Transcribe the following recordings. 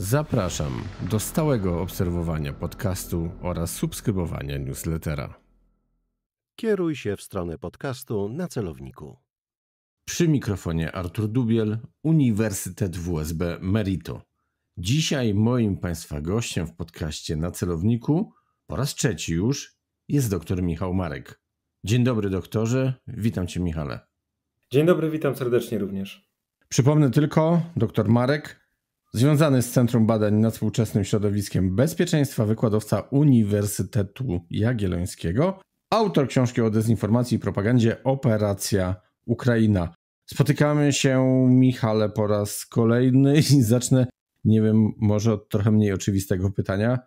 Zapraszam do stałego obserwowania podcastu oraz subskrybowania newslettera. Kieruj się w stronę podcastu na celowniku. Przy mikrofonie Artur Dubiel, Uniwersytet WSB Merito. Dzisiaj moim Państwa gościem w podcaście na celowniku po raz trzeci już jest dr Michał Marek. Dzień dobry doktorze, witam Cię Michale. Dzień dobry, witam serdecznie również. Przypomnę tylko, dr Marek Związany z Centrum Badań nad Współczesnym Środowiskiem Bezpieczeństwa, wykładowca Uniwersytetu Jagiellońskiego, autor książki o dezinformacji i propagandzie Operacja Ukraina. Spotykamy się, Michale, po raz kolejny i zacznę, nie wiem, może od trochę mniej oczywistego pytania.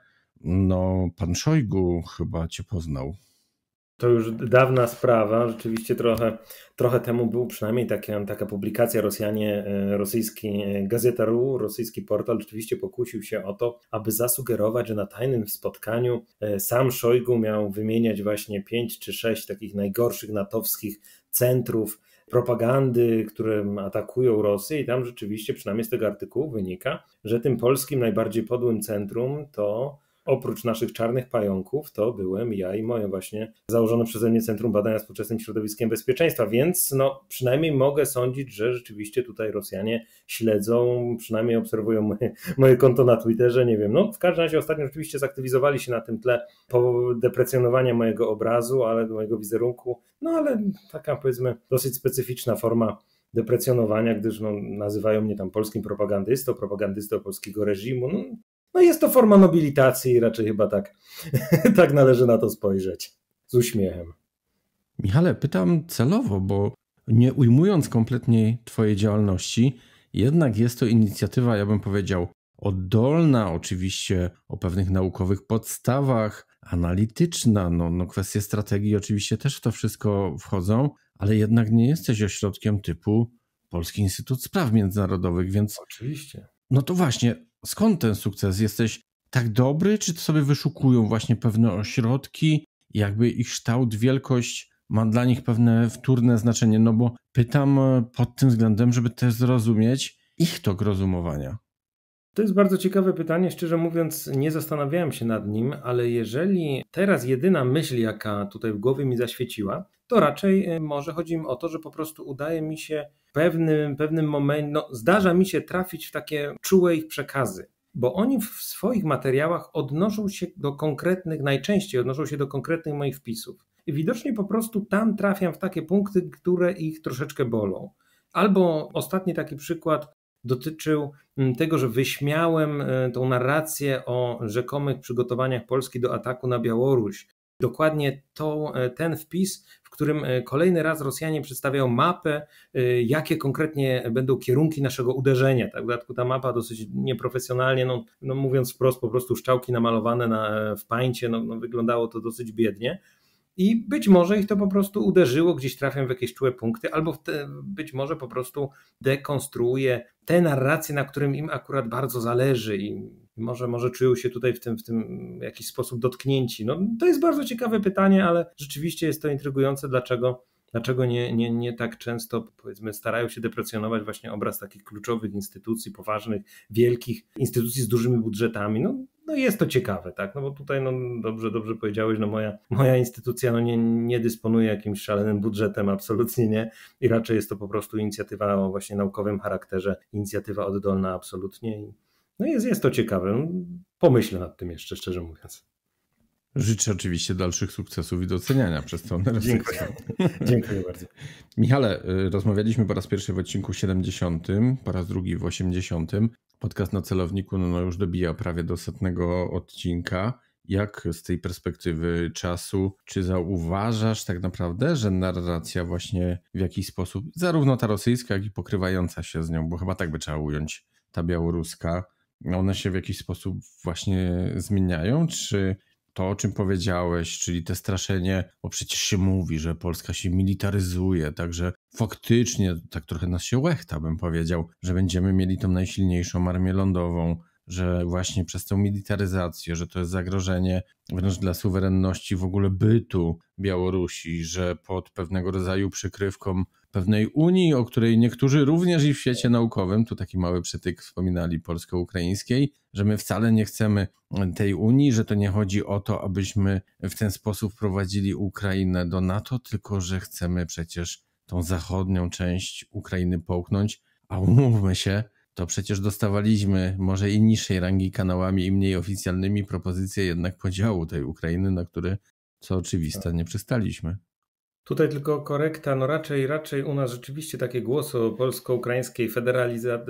No, pan Szojgu chyba cię poznał. To już dawna sprawa, rzeczywiście trochę, trochę temu był przynajmniej taka, taka publikacja Rosjanie, e, rosyjski e, Gazeta.ru, rosyjski portal rzeczywiście pokusił się o to, aby zasugerować, że na tajnym spotkaniu e, sam Szojgu miał wymieniać właśnie pięć czy sześć takich najgorszych natowskich centrów propagandy, które atakują Rosję i tam rzeczywiście, przynajmniej z tego artykułu wynika, że tym polskim najbardziej podłym centrum to oprócz naszych czarnych pająków, to byłem ja i moje właśnie założone przeze mnie Centrum Badania Współczesnym Środowiskiem Bezpieczeństwa, więc no, przynajmniej mogę sądzić, że rzeczywiście tutaj Rosjanie śledzą, przynajmniej obserwują moje, moje konto na Twitterze, nie wiem. No, w każdym razie ostatnio rzeczywiście zaktywizowali się na tym tle po deprecjonowaniu mojego obrazu, ale mojego wizerunku, no ale taka powiedzmy dosyć specyficzna forma deprecjonowania, gdyż no, nazywają mnie tam polskim propagandystą, propagandystą polskiego reżimu. No, no jest to forma nobilitacji, raczej chyba tak, tak należy na to spojrzeć. Z uśmiechem. Michale, pytam celowo, bo nie ujmując kompletnie Twojej działalności, jednak jest to inicjatywa, ja bym powiedział, oddolna, oczywiście o pewnych naukowych podstawach, analityczna, no, no kwestie strategii oczywiście też w to wszystko wchodzą, ale jednak nie jesteś ośrodkiem typu Polski Instytut Spraw Międzynarodowych, więc. Oczywiście. No to właśnie, Skąd ten sukces? Jesteś tak dobry, czy sobie wyszukują właśnie pewne ośrodki, jakby ich kształt, wielkość ma dla nich pewne wtórne znaczenie? No bo pytam e, pod tym względem, żeby też zrozumieć ich tok rozumowania. To jest bardzo ciekawe pytanie. Szczerze mówiąc, nie zastanawiałem się nad nim, ale jeżeli teraz jedyna myśl, jaka tutaj w głowie mi zaświeciła, to raczej y, może chodzi mi o to, że po prostu udaje mi się w pewnym, pewnym momencie, no, zdarza mi się trafić w takie czułe ich przekazy. Bo oni w swoich materiałach odnoszą się do konkretnych, najczęściej odnoszą się do konkretnych moich wpisów. I widocznie po prostu tam trafiam w takie punkty, które ich troszeczkę bolą. Albo ostatni taki przykład dotyczył mm, tego, że wyśmiałem y, tą narrację o rzekomych przygotowaniach Polski do ataku na Białoruś, dokładnie tą, e, ten wpis, w którym e, kolejny raz Rosjanie przedstawiają mapę, e, jakie konkretnie będą kierunki naszego uderzenia. Tak? W dodatku ta mapa dosyć nieprofesjonalnie, no, no mówiąc wprost, po prostu szczałki namalowane na, w pańcie, no, no wyglądało to dosyć biednie. I być może ich to po prostu uderzyło, gdzieś trafią w jakieś czułe punkty, albo te, być może po prostu dekonstruuje te narracje, na którym im akurat bardzo zależy i może, może czują się tutaj w tym, w tym jakiś sposób dotknięci. No, to jest bardzo ciekawe pytanie, ale rzeczywiście jest to intrygujące, dlaczego Dlaczego nie, nie, nie tak często, powiedzmy, starają się deprecjonować właśnie obraz takich kluczowych instytucji, poważnych, wielkich instytucji z dużymi budżetami? No, no jest to ciekawe, tak? No bo tutaj, no dobrze, dobrze powiedziałeś, no moja, moja instytucja no nie, nie dysponuje jakimś szalonym budżetem, absolutnie nie. I raczej jest to po prostu inicjatywa o właśnie naukowym charakterze, inicjatywa oddolna, absolutnie. I no jest, jest to ciekawe. No, pomyślę nad tym jeszcze, szczerze mówiąc. Życzę oczywiście dalszych sukcesów i doceniania przez całą Dziękuję. Dziękuję bardzo. Michale, y, rozmawialiśmy po raz pierwszy w odcinku 70, po raz drugi w 80. Podcast na celowniku no, no już dobija prawie do setnego odcinka. Jak z tej perspektywy czasu, czy zauważasz tak naprawdę, że narracja właśnie w jakiś sposób, zarówno ta rosyjska, jak i pokrywająca się z nią, bo chyba tak by trzeba ująć, ta białoruska, one się w jakiś sposób właśnie zmieniają, czy to, o czym powiedziałeś, czyli te straszenie, bo przecież się mówi, że Polska się militaryzuje, także faktycznie tak trochę nas się łechta, bym powiedział, że będziemy mieli tą najsilniejszą armię lądową, że właśnie przez tę militaryzację, że to jest zagrożenie wręcz dla suwerenności w ogóle bytu Białorusi, że pod pewnego rodzaju przykrywką pewnej Unii, o której niektórzy również i w świecie naukowym, tu taki mały przytyk wspominali polsko-ukraińskiej, że my wcale nie chcemy tej Unii, że to nie chodzi o to, abyśmy w ten sposób prowadzili Ukrainę do NATO, tylko że chcemy przecież tą zachodnią część Ukrainy połknąć, a umówmy się, to przecież dostawaliśmy, może i niższej rangi kanałami i mniej oficjalnymi, propozycje jednak podziału tej Ukrainy, na które, co oczywiste, nie przystaliśmy. Tutaj tylko korekta, no raczej, raczej u nas rzeczywiście takie głosy o polsko-ukraińskiej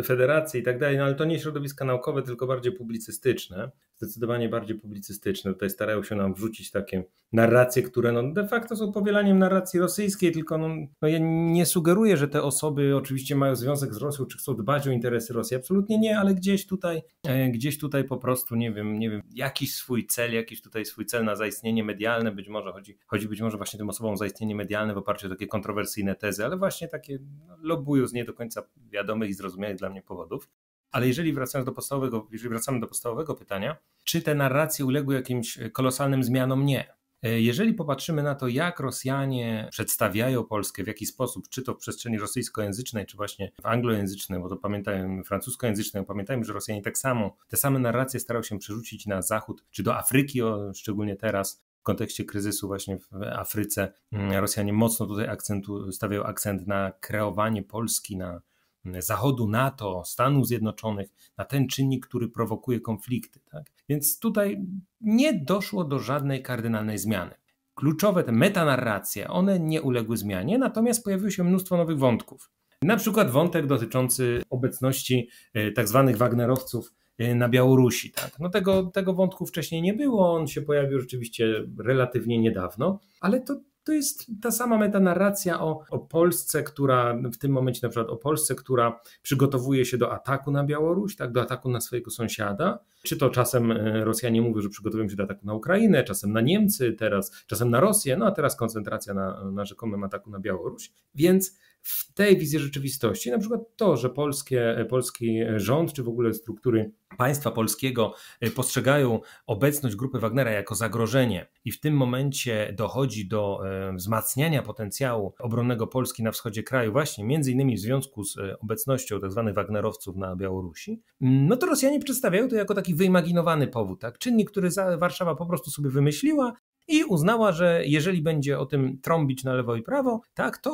federacji i tak dalej, no ale to nie środowiska naukowe, tylko bardziej publicystyczne, zdecydowanie bardziej publicystyczne. Tutaj starają się nam wrzucić takie narracje, które no de facto są powielaniem narracji rosyjskiej, tylko no, no ja nie sugeruję, że te osoby oczywiście mają związek z Rosją, czy chcą dbać o interesy Rosji, absolutnie nie, ale gdzieś tutaj, e, gdzieś tutaj po prostu, nie wiem, nie wiem, jakiś swój cel, jakiś tutaj swój cel na zaistnienie medialne, być może chodzi, chodzi być może właśnie tym osobom o zaistnienie medialne w oparciu o takie kontrowersyjne tezy, ale właśnie takie no, lobują z nie do końca wiadomych i zrozumiałych dla mnie powodów. Ale jeżeli wracając do podstawowego, jeżeli wracamy do podstawowego pytania, czy te narracje uległy jakimś kolosalnym zmianom? Nie. Jeżeli popatrzymy na to, jak Rosjanie przedstawiają Polskę, w jaki sposób, czy to w przestrzeni rosyjskojęzycznej, czy właśnie w anglojęzycznej, bo to pamiętajmy, francuskojęzycznej, pamiętajmy, że Rosjanie tak samo, te same narracje starają się przerzucić na zachód, czy do Afryki, o, szczególnie teraz, w kontekście kryzysu właśnie w Afryce mm, Rosjanie mocno tutaj akcentu, stawiają akcent na kreowanie Polski, na mm, Zachodu, NATO, Stanów Zjednoczonych, na ten czynnik, który prowokuje konflikty. Tak? Więc tutaj nie doszło do żadnej kardynalnej zmiany. Kluczowe te metanarracje, one nie uległy zmianie, natomiast pojawiło się mnóstwo nowych wątków. Na przykład wątek dotyczący obecności e, tzw. Tak Wagnerowców Y, na Białorusi. Tak? No tego, tego wątku wcześniej nie było, on się pojawił rzeczywiście relatywnie niedawno, ale to, to jest ta sama metanarracja o, o Polsce, która w tym momencie na przykład o Polsce, która przygotowuje się do ataku na Białoruś, tak, do ataku na swojego sąsiada. Czy to czasem y, Rosjanie mówią, że przygotowują się do ataku na Ukrainę, czasem na Niemcy, teraz czasem na Rosję, no a teraz koncentracja na, na rzekomym ataku na Białoruś. Więc w tej wizji rzeczywistości, na przykład to, że polskie, polski rząd, czy w ogóle struktury państwa polskiego e, postrzegają obecność grupy Wagnera jako zagrożenie i w tym momencie dochodzi do e, wzmacniania potencjału obronnego Polski na wschodzie kraju, właśnie między innymi w związku z e, obecnością tzw. Tak Wagnerowców na Białorusi, mm, no to Rosjanie przedstawiają to jako taki wyimaginowany powód, tak? czynnik, który Warszawa po prostu sobie wymyśliła i uznała, że jeżeli będzie o tym trąbić na lewo i prawo, tak, to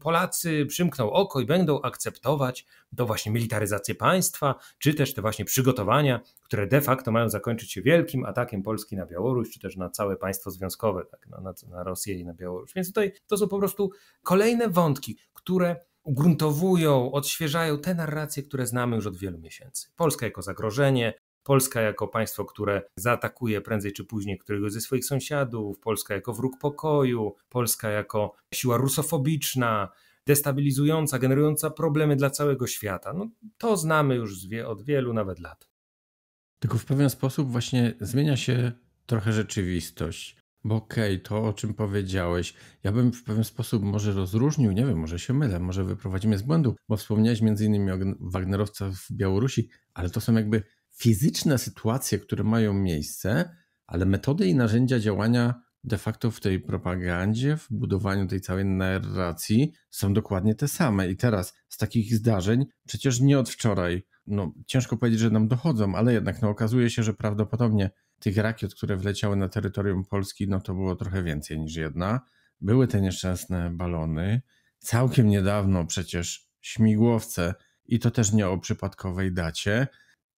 Polacy przymkną oko i będą akceptować to właśnie militaryzację państwa, czy też te właśnie przygotowania, które de facto mają zakończyć się wielkim atakiem Polski na Białoruś, czy też na całe państwo związkowe, tak, na, na Rosję i na Białoruś. Więc tutaj to są po prostu kolejne wątki, które ugruntowują, odświeżają te narracje, które znamy już od wielu miesięcy. Polska jako zagrożenie, Polska jako państwo, które zaatakuje prędzej czy później któregoś ze swoich sąsiadów, Polska jako wróg pokoju, Polska jako siła rusofobiczna, destabilizująca, generująca problemy dla całego świata. No, to znamy już od wielu nawet lat. Tylko w pewien sposób właśnie zmienia się trochę rzeczywistość. Bo okej, okay, to o czym powiedziałeś, ja bym w pewien sposób może rozróżnił, nie wiem, może się mylę, może wyprowadzimy z błędu, bo wspomniałeś między innymi o Wagnerowcach w Białorusi, ale to są jakby fizyczne sytuacje, które mają miejsce, ale metody i narzędzia działania de facto w tej propagandzie, w budowaniu tej całej narracji są dokładnie te same. I teraz z takich zdarzeń, przecież nie od wczoraj, no ciężko powiedzieć, że nam dochodzą, ale jednak no, okazuje się, że prawdopodobnie tych rakiet, które wleciały na terytorium Polski, no to było trochę więcej niż jedna. Były te nieszczęsne balony. Całkiem niedawno przecież śmigłowce i to też nie o przypadkowej dacie.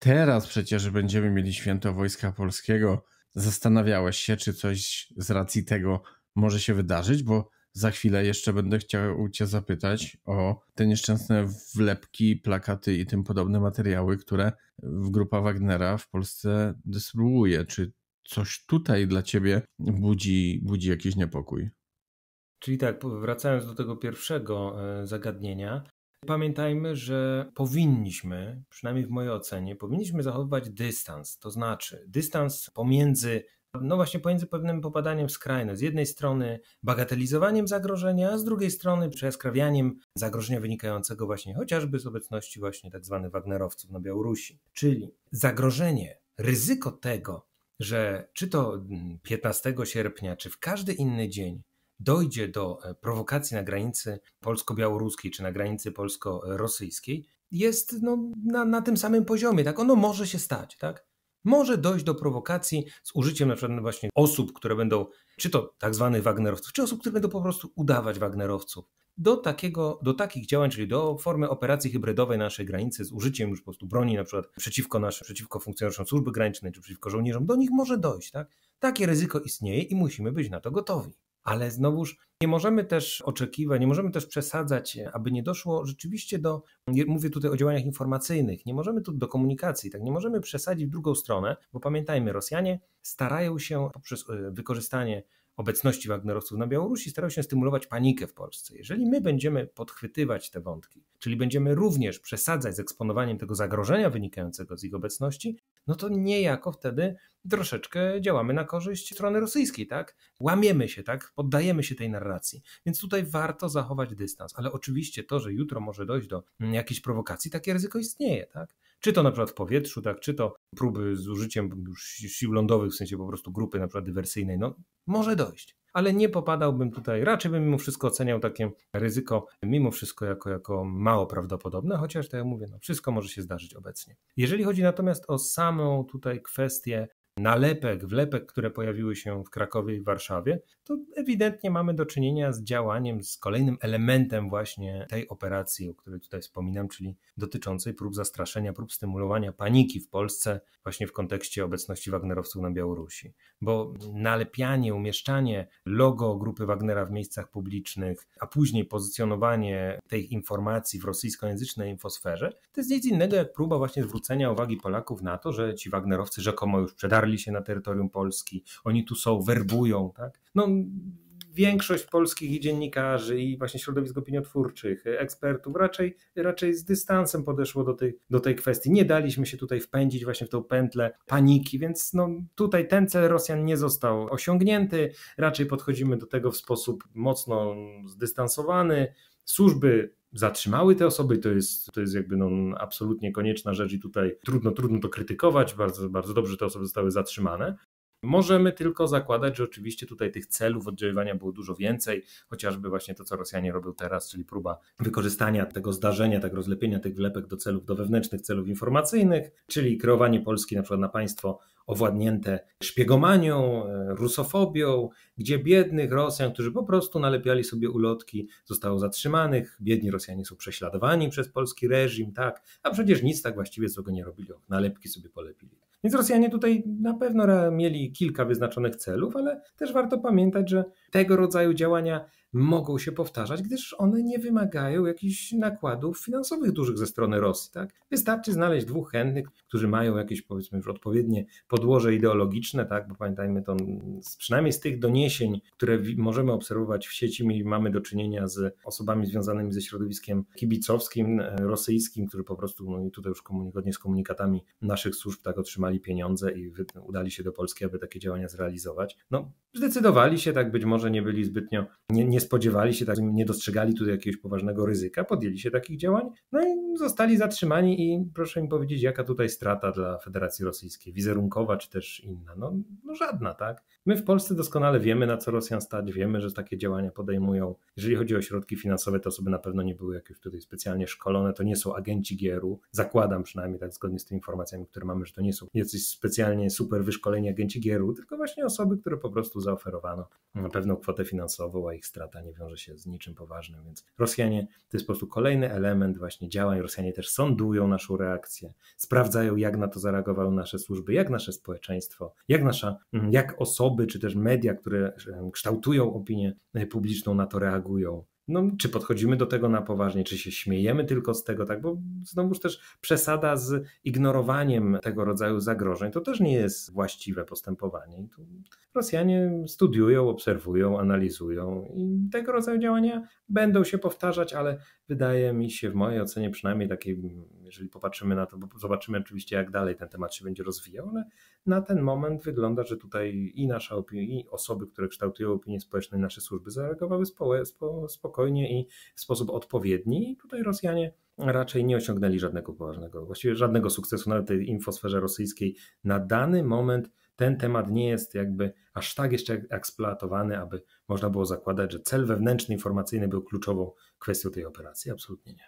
Teraz przecież będziemy mieli święto Wojska Polskiego. Zastanawiałeś się, czy coś z racji tego może się wydarzyć, bo za chwilę jeszcze będę chciał Cię zapytać o te nieszczęsne wlepki, plakaty i tym podobne materiały, które grupa Wagnera w Polsce dystrybuuje. Czy coś tutaj dla Ciebie budzi, budzi jakiś niepokój? Czyli tak, wracając do tego pierwszego e, zagadnienia, Pamiętajmy, że powinniśmy, przynajmniej w mojej ocenie, powinniśmy zachowywać dystans, to znaczy dystans pomiędzy no właśnie pomiędzy pewnym popadaniem w skrajne. Z jednej strony bagatelizowaniem zagrożenia, a z drugiej strony przejaskrawianiem zagrożenia wynikającego właśnie chociażby z obecności właśnie tak zwanych Wagnerowców na Białorusi. Czyli zagrożenie, ryzyko tego, że czy to 15 sierpnia, czy w każdy inny dzień dojdzie do e, prowokacji na granicy polsko-białoruskiej czy na granicy polsko-rosyjskiej, jest no, na, na tym samym poziomie. Tak? Ono może się stać. Tak? Może dojść do prowokacji z użyciem na przykład właśnie osób, które będą, czy to tak zwanych Wagnerowców, czy osób, które będą po prostu udawać Wagnerowców. Do, takiego, do takich działań, czyli do formy operacji hybrydowej na naszej granicy z użyciem już po prostu broni na przykład przeciwko naszym, przeciwko funkcjonariuszom służby granicznej, czy przeciwko żołnierzom, do nich może dojść, tak? Takie ryzyko istnieje i musimy być na to gotowi ale znowuż nie możemy też oczekiwać, nie możemy też przesadzać, aby nie doszło rzeczywiście do, mówię tutaj o działaniach informacyjnych, nie możemy tu do komunikacji, tak, nie możemy przesadzić w drugą stronę, bo pamiętajmy, Rosjanie starają się poprzez e, wykorzystanie obecności Wagnerowców na Białorusi starają się stymulować panikę w Polsce. Jeżeli my będziemy podchwytywać te wątki, czyli będziemy również przesadzać z eksponowaniem tego zagrożenia wynikającego z ich obecności, no to niejako wtedy troszeczkę działamy na korzyść strony rosyjskiej, tak? Łamiemy się, tak? Poddajemy się tej narracji. Więc tutaj warto zachować dystans, ale oczywiście to, że jutro może dojść do mm, jakiejś prowokacji, takie ryzyko istnieje, tak? Czy to na przykład w powietrzu, tak? Czy to próby z użyciem już sił lądowych, w sensie po prostu grupy na przykład dywersyjnej, no może dojść ale nie popadałbym tutaj, raczej bym mimo wszystko oceniał takie ryzyko mimo wszystko jako, jako mało prawdopodobne, chociaż tak jak mówię, no, wszystko może się zdarzyć obecnie. Jeżeli chodzi natomiast o samą tutaj kwestię nalepek, wlepek, które pojawiły się w Krakowie i Warszawie, to ewidentnie mamy do czynienia z działaniem, z kolejnym elementem właśnie tej operacji, o której tutaj wspominam, czyli dotyczącej prób zastraszenia, prób stymulowania paniki w Polsce, właśnie w kontekście obecności Wagnerowców na Białorusi. Bo nalepianie, umieszczanie logo grupy Wagnera w miejscach publicznych, a później pozycjonowanie tych informacji w rosyjskojęzycznej infosferze, to jest nic innego jak próba właśnie zwrócenia uwagi Polaków na to, że ci Wagnerowcy rzekomo już przedarli wtarli się na terytorium Polski, oni tu są, werbują, tak? No, większość polskich dziennikarzy i właśnie środowisk opiniotwórczych, ekspertów raczej, raczej z dystansem podeszło do tej, do tej kwestii. Nie daliśmy się tutaj wpędzić właśnie w tą pętlę paniki, więc no, tutaj ten cel Rosjan nie został osiągnięty. Raczej podchodzimy do tego w sposób mocno zdystansowany. Służby zatrzymały te osoby. To jest, to jest jakby no, absolutnie konieczna rzecz i tutaj trudno, trudno to krytykować. Bardzo, bardzo dobrze te osoby zostały zatrzymane. Możemy tylko zakładać, że oczywiście tutaj tych celów oddziaływania było dużo więcej, chociażby właśnie to, co Rosjanie robią teraz, czyli próba wykorzystania tego zdarzenia, tak rozlepienia tych wlepek do celów, do wewnętrznych celów informacyjnych, czyli kreowanie Polski na przykład na państwo owładnięte szpiegomanią, e, rusofobią, gdzie biednych Rosjan, którzy po prostu nalepiali sobie ulotki, zostało zatrzymanych. Biedni Rosjanie są prześladowani przez polski reżim, tak, a przecież nic tak właściwie złego nie robili, nalepki sobie polepili. Więc Rosjanie tutaj na pewno mieli kilka wyznaczonych celów, ale też warto pamiętać, że tego rodzaju działania mogą się powtarzać, gdyż one nie wymagają jakichś nakładów finansowych dużych ze strony Rosji. Tak? Wystarczy znaleźć dwóch chętnych, którzy mają jakieś powiedzmy już odpowiednie podłoże ideologiczne, tak? bo pamiętajmy to, przynajmniej z tych doniesień, które możemy obserwować w sieci, mamy do czynienia z osobami związanymi ze środowiskiem kibicowskim, e, rosyjskim, którzy po prostu, no i tutaj już zgodnie z komunikatami naszych służb, tak otrzymali pieniądze i udali się do Polski, aby takie działania zrealizować. No, zdecydowali się, tak być może nie byli zbytnio, nie, nie spodziewali się, tak, nie dostrzegali tutaj jakiegoś poważnego ryzyka, podjęli się takich działań, no i zostali zatrzymani i proszę mi powiedzieć, jaka tutaj strata dla Federacji Rosyjskiej, wizerunkowa czy też inna? No, no żadna, tak? My w Polsce doskonale wiemy, na co Rosjan stać, wiemy, że takie działania podejmują. Jeżeli chodzi o środki finansowe, te osoby na pewno nie były jakieś tutaj specjalnie szkolone, to nie są agenci gieru. zakładam przynajmniej tak zgodnie z tymi informacjami, które mamy, że to nie są jacyś specjalnie super wyszkoleni agenci gieru, tylko właśnie osoby, które po prostu zaoferowano pewną kwotę finansową, a ich strata lata, nie wiąże się z niczym poważnym, więc Rosjanie to jest po prostu kolejny element właśnie działań. Rosjanie też sądują naszą reakcję, sprawdzają jak na to zareagowały nasze służby, jak nasze społeczeństwo, jak nasza, mm, jak osoby czy też media, które kształtują opinię e, publiczną na to reagują no, czy podchodzimy do tego na poważnie, czy się śmiejemy tylko z tego, tak? Bo znowuż też przesada z ignorowaniem tego rodzaju zagrożeń to też nie jest właściwe postępowanie. Tu Rosjanie studiują, obserwują, analizują i tego rodzaju działania będą się powtarzać, ale wydaje mi się, w mojej ocenie przynajmniej takiej, jeżeli popatrzymy na to, bo zobaczymy oczywiście, jak dalej ten temat się będzie rozwijał, ale na ten moment wygląda, że tutaj i nasza opinia, i osoby, które kształtują opinię społeczną, i nasze służby zareagowały spokojnie spokojnie i w sposób odpowiedni. I tutaj Rosjanie raczej nie osiągnęli żadnego poważnego, właściwie żadnego sukcesu nawet tej infosferze rosyjskiej. Na dany moment ten temat nie jest jakby aż tak jeszcze eksploatowany, aby można było zakładać, że cel wewnętrzny informacyjny był kluczową kwestią tej operacji. Absolutnie nie.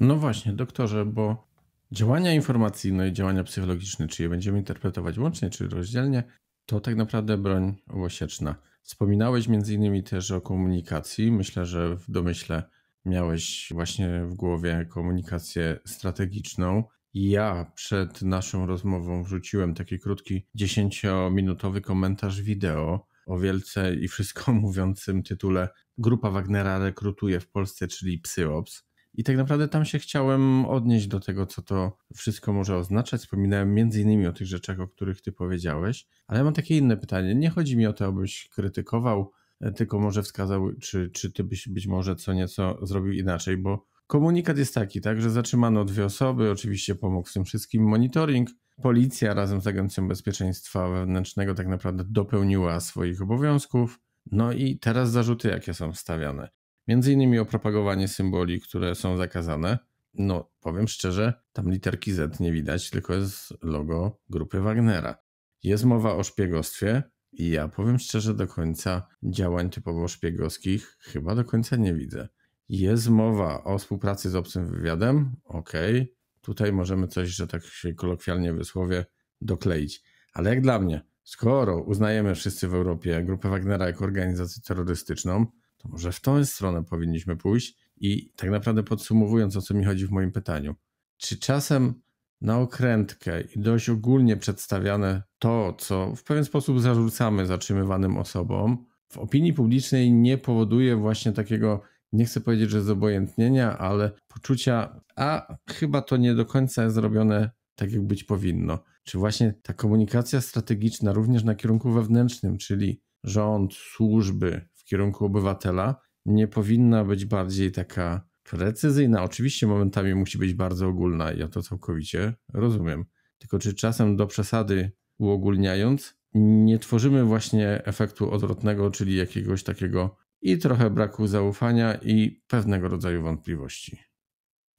No właśnie, doktorze, bo działania informacyjne i działania psychologiczne, czy je będziemy interpretować łącznie, czy rozdzielnie, to tak naprawdę broń łosieczna. Wspominałeś między innymi też o komunikacji. Myślę, że w domyśle miałeś właśnie w głowie komunikację strategiczną. Ja przed naszą rozmową wrzuciłem taki krótki, dziesięciominutowy komentarz wideo o wielce i wszystko mówiącym tytule Grupa Wagnera rekrutuje w Polsce, czyli Psyops. I tak naprawdę tam się chciałem odnieść do tego, co to wszystko może oznaczać. Wspominałem między innymi o tych rzeczach, o których ty powiedziałeś, ale mam takie inne pytanie. Nie chodzi mi o to, abyś krytykował, e, tylko może wskazał, czy, czy ty byś być może co nieco zrobił inaczej, bo komunikat jest taki, tak, że zatrzymano dwie osoby, oczywiście pomógł w tym wszystkim monitoring. Policja razem z Agencją Bezpieczeństwa Wewnętrznego tak naprawdę dopełniła swoich obowiązków. No i teraz zarzuty, jakie są stawiane. Między innymi o propagowanie symboli, które są zakazane. No, powiem szczerze, tam literki Z nie widać, tylko jest logo grupy Wagnera. Jest mowa o szpiegostwie i ja powiem szczerze, do końca działań typowo szpiegowskich chyba do końca nie widzę. Jest mowa o współpracy z obcym wywiadem, okej. Okay. Tutaj możemy coś, że tak się kolokwialnie wysłowie, dokleić. Ale jak dla mnie, skoro uznajemy wszyscy w Europie Grupę Wagnera jako organizację terrorystyczną, to może w tą stronę powinniśmy pójść. I tak naprawdę podsumowując, o co mi chodzi w moim pytaniu, czy czasem na okrętkę i dość ogólnie przedstawiane to, co w pewien sposób zarzucamy zatrzymywanym osobom, w opinii publicznej nie powoduje właśnie takiego, nie chcę powiedzieć, że zobojętnienia, ale poczucia, a chyba to nie do końca jest zrobione tak, jak być powinno. Czy właśnie ta komunikacja strategiczna również na kierunku wewnętrznym, czyli rząd, służby, kierunku obywatela nie powinna być bardziej taka precyzyjna. Oczywiście momentami musi być bardzo ogólna, ja to całkowicie rozumiem. Tylko czy czasem do przesady uogólniając, nie tworzymy właśnie efektu odwrotnego, czyli jakiegoś takiego i trochę braku zaufania i pewnego rodzaju wątpliwości.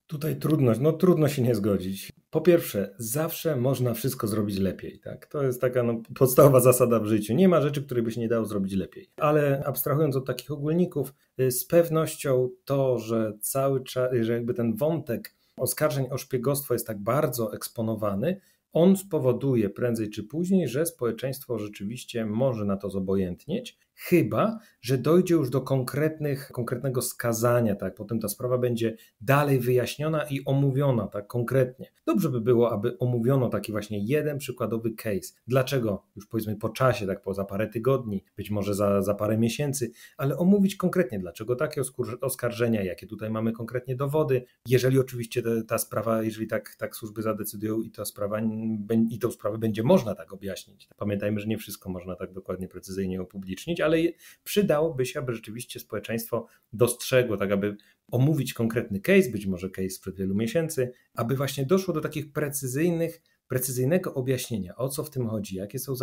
Tutaj trudność. no trudno się nie zgodzić po pierwsze, zawsze można wszystko zrobić lepiej. Tak? To jest taka no, podstawowa zasada w życiu. Nie ma rzeczy, której by się nie dało zrobić lepiej. Ale abstrahując od takich ogólników, y, z pewnością to, że cały czas, że jakby ten wątek oskarżeń o szpiegostwo jest tak bardzo eksponowany, on spowoduje prędzej czy później, że społeczeństwo rzeczywiście może na to zobojętnieć chyba że dojdzie już do konkretnych, konkretnego skazania, tak? Potem ta sprawa będzie dalej wyjaśniona i omówiona, tak? Konkretnie. Dobrze by było, aby omówiono taki właśnie jeden przykładowy case. Dlaczego? Już powiedzmy po czasie, tak? Po za parę tygodni, być może za, za parę miesięcy, ale omówić konkretnie, dlaczego takie oskarżenia, jakie tutaj mamy konkretnie dowody. Jeżeli oczywiście ta, ta sprawa, jeżeli tak, tak służby zadecydują i ta sprawa, i tą sprawę będzie można tak objaśnić. Pamiętajmy, że nie wszystko można tak dokładnie, precyzyjnie upublicznić, ale ale przydałoby się, aby rzeczywiście społeczeństwo dostrzegło, tak aby omówić konkretny case, być może case sprzed wielu miesięcy, aby właśnie doszło do takich precyzyjnych, precyzyjnego objaśnienia, o co w tym chodzi, jakie są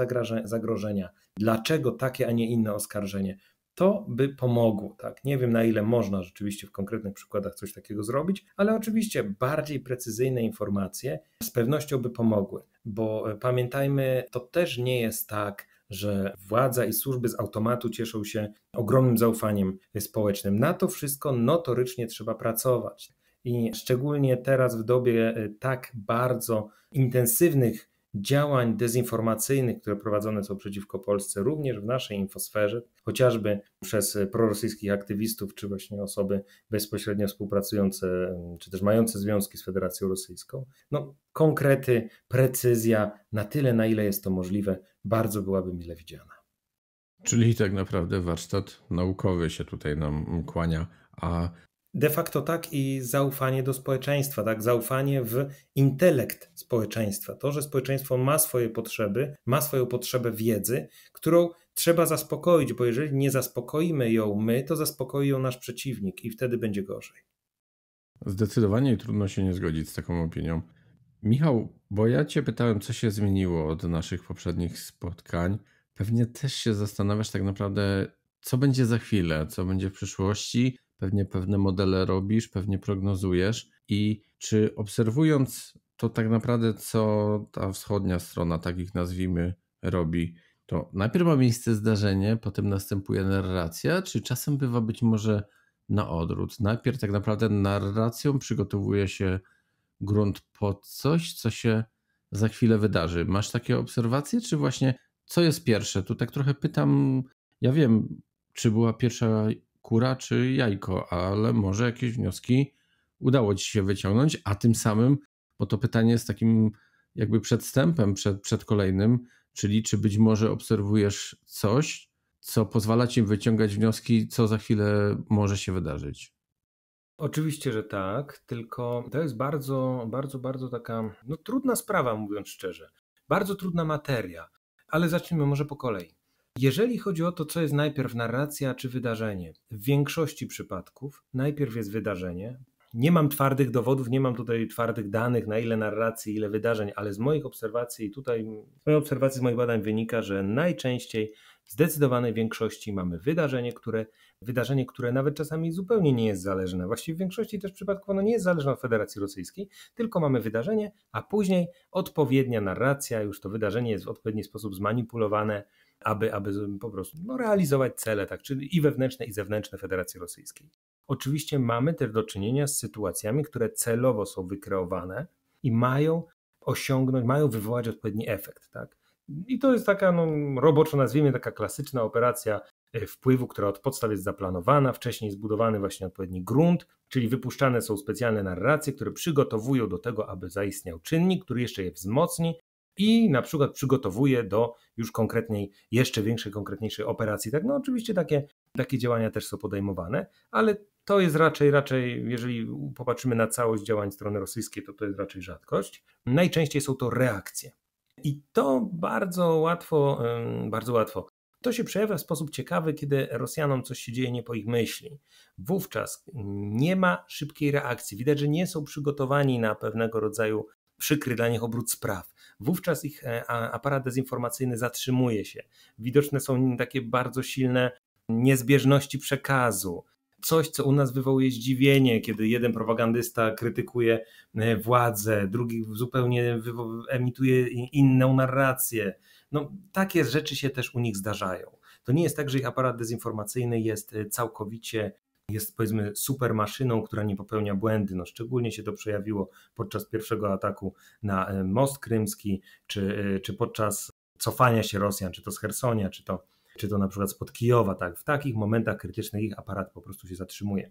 zagrożenia, dlaczego takie, a nie inne oskarżenie. To by pomogło, tak? Nie wiem, na ile można rzeczywiście w konkretnych przykładach coś takiego zrobić, ale oczywiście bardziej precyzyjne informacje z pewnością by pomogły, bo e, pamiętajmy, to też nie jest tak, że władza i służby z automatu cieszą się ogromnym zaufaniem społecznym. Na to wszystko notorycznie trzeba pracować. I szczególnie teraz w dobie y, tak bardzo intensywnych działań dezinformacyjnych, które prowadzone są przeciwko Polsce, również w naszej infosferze, chociażby przez prorosyjskich aktywistów, czy właśnie osoby bezpośrednio współpracujące, czy też mające związki z Federacją Rosyjską. No, konkrety, precyzja, na tyle, na ile jest to możliwe, bardzo byłaby mile widziana. Czyli tak naprawdę warsztat naukowy się tutaj nam kłania, a De facto tak i zaufanie do społeczeństwa, tak? Zaufanie w intelekt społeczeństwa. To, że społeczeństwo ma swoje potrzeby, ma swoją potrzebę wiedzy, którą trzeba zaspokoić, bo jeżeli nie zaspokoimy ją my, to zaspokoi ją nasz przeciwnik i wtedy będzie gorzej. Zdecydowanie trudno się nie zgodzić z taką opinią. Michał, bo ja Cię pytałem, co się zmieniło od naszych poprzednich spotkań. Pewnie też się zastanawiasz tak naprawdę, co będzie za chwilę, co będzie w przyszłości pewnie pewne modele robisz, pewnie prognozujesz i czy obserwując to tak naprawdę, co ta wschodnia strona, tak ich nazwijmy, robi, to najpierw ma miejsce zdarzenie, potem następuje narracja, czy czasem bywa być może na odwrót. Najpierw tak naprawdę narracją przygotowuje się grunt pod coś, co się za chwilę wydarzy. Masz takie obserwacje, czy właśnie co jest pierwsze? Tu tak trochę pytam, ja wiem, czy była pierwsza kura czy jajko, ale może jakieś wnioski udało ci się wyciągnąć, a tym samym, bo to pytanie jest takim jakby przedstępem przed, przed kolejnym, czyli czy być może obserwujesz coś, co pozwala ci wyciągać wnioski, co za chwilę może się wydarzyć. Oczywiście, że tak, tylko to jest bardzo, bardzo, bardzo taka no, trudna sprawa, mówiąc szczerze. Bardzo trudna materia, ale zacznijmy może po kolei. Jeżeli chodzi o to, co jest najpierw narracja czy wydarzenie, w większości przypadków najpierw jest wydarzenie. Nie mam twardych dowodów, nie mam tutaj twardych danych, na ile narracji, ile wydarzeń, ale z moich obserwacji i tutaj, z moich obserwacji, z moich badań wynika, że najczęściej w zdecydowanej większości mamy wydarzenie, które, wydarzenie, które nawet czasami zupełnie nie jest zależne. Właściwie w większości też przypadków ono nie jest zależne od Federacji Rosyjskiej, tylko mamy wydarzenie, a później odpowiednia narracja, już to wydarzenie jest w odpowiedni sposób zmanipulowane, aby, aby po prostu no, realizować cele, tak, czyli i wewnętrzne, i zewnętrzne Federacji Rosyjskiej. Oczywiście mamy też do czynienia z sytuacjami, które celowo są wykreowane i mają osiągnąć, mają wywołać odpowiedni efekt. Tak? I to jest taka no, roboczo, nazwijmy taka klasyczna operacja e, wpływu, która od podstaw jest zaplanowana, wcześniej zbudowany właśnie odpowiedni grunt, czyli wypuszczane są specjalne narracje, które przygotowują do tego, aby zaistniał czynnik, który jeszcze je wzmocni i na przykład przygotowuje do już konkretnej, jeszcze większej, konkretniejszej operacji. Tak, no oczywiście takie, takie działania też są podejmowane, ale to jest raczej, raczej, jeżeli popatrzymy na całość działań strony rosyjskiej, to to jest raczej rzadkość. Najczęściej są to reakcje. I to bardzo łatwo, bardzo łatwo. To się przejawia w sposób ciekawy, kiedy Rosjanom coś się dzieje nie po ich myśli. Wówczas nie ma szybkiej reakcji. Widać, że nie są przygotowani na pewnego rodzaju przykry dla nich obrót spraw wówczas ich e, aparat dezinformacyjny zatrzymuje się. Widoczne są takie bardzo silne niezbieżności przekazu. Coś, co u nas wywołuje zdziwienie, kiedy jeden propagandysta krytykuje e, władzę, drugi zupełnie emituje inną narrację. No, takie rzeczy się też u nich zdarzają. To nie jest tak, że ich aparat dezinformacyjny jest e, całkowicie jest powiedzmy super maszyną, która nie popełnia błędy. No, szczególnie się to przejawiło podczas pierwszego ataku na e, Most Krymski, czy, e, czy podczas cofania się Rosjan, czy to z Hersonia, czy to, czy to na przykład spod Kijowa. Tak? W takich momentach krytycznych ich aparat po prostu się zatrzymuje.